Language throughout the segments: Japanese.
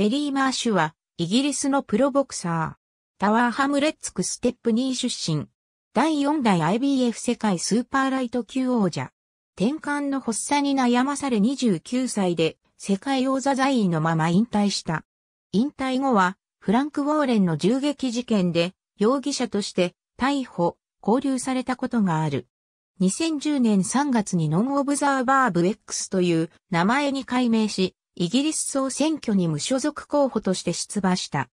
テリー・マーシュは、イギリスのプロボクサー。タワーハムレッツクステップ2出身。第4代 IBF 世界スーパーライト級王者。転換の発作に悩まされ29歳で、世界王座在位のまま引退した。引退後は、フランク・ウォーレンの銃撃事件で、容疑者として逮捕、拘留されたことがある。2010年3月にノンオブザーバーブ X という名前に改名し、イギリス総選挙に無所属候補として出馬した。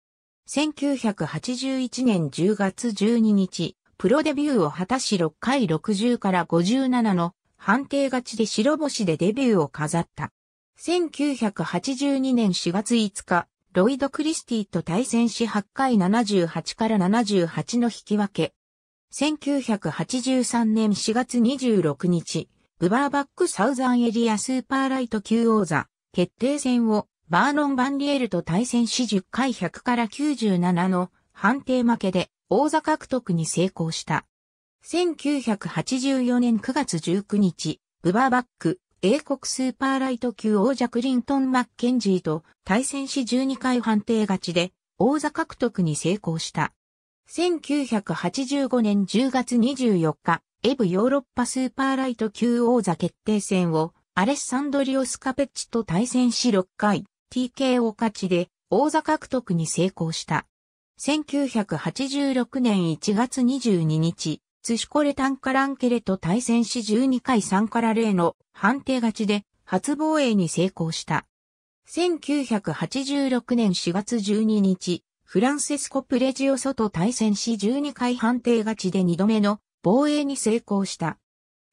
1981年10月12日、プロデビューを果たし6回60から57の判定勝ちで白星でデビューを飾った。1982年4月5日、ロイド・クリスティと対戦し8回78から78の引き分け。1983年4月26日、ブバーバック・サウザンエリアスーパーライト級王座、決定戦をバーノン・バンリエルと対戦し10回100から97の判定負けで王座獲得に成功した。1984年9月19日、ブバーバック、英国スーパーライト級王者クリントン・マッケンジーと対戦し12回判定勝ちで王座獲得に成功した。1985年10月24日、エブヨーロッパスーパーライト級王座決定戦をアレッサンドリオスカペッチと対戦し6回、TKO 勝ちで王座獲得に成功した。1986年1月22日、ツシコレタンカランケレと対戦し12回3から0の判定勝ちで初防衛に成功した。1986年4月12日、フランセスコ・プレジオソと対戦し12回判定勝ちで2度目の防衛に成功した。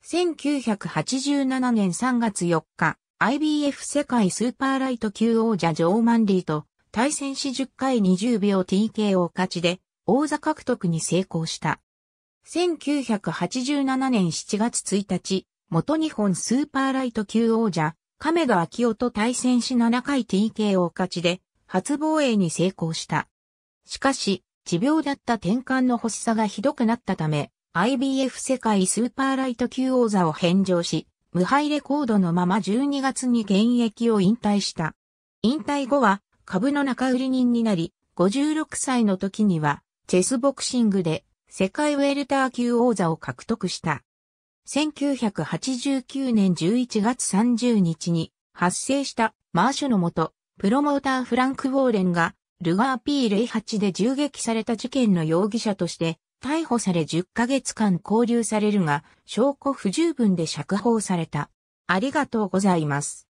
1987年3月4日、IBF 世界スーパーライト級王者ジョーマンリーと対戦し10回20秒 TK を勝ちで王座獲得に成功した。1987年7月1日、元日本スーパーライト級王者、亀田明夫と対戦し7回 TK を勝ちで初防衛に成功した。しかし、持病だった転換の発作がひどくなったため、IBF 世界スーパーライト級王座を返上し、無敗レコードのまま12月に現役を引退した。引退後は株の中売り人になり、56歳の時にはチェスボクシングで世界ウェルター級王座を獲得した。1989年11月30日に発生したマーシュのもと、プロモーターフランク・ウォーレンがルガー P08 で銃撃された事件の容疑者として逮捕され10ヶ月間拘留されるが、証拠不十分で釈放された。ありがとうございます。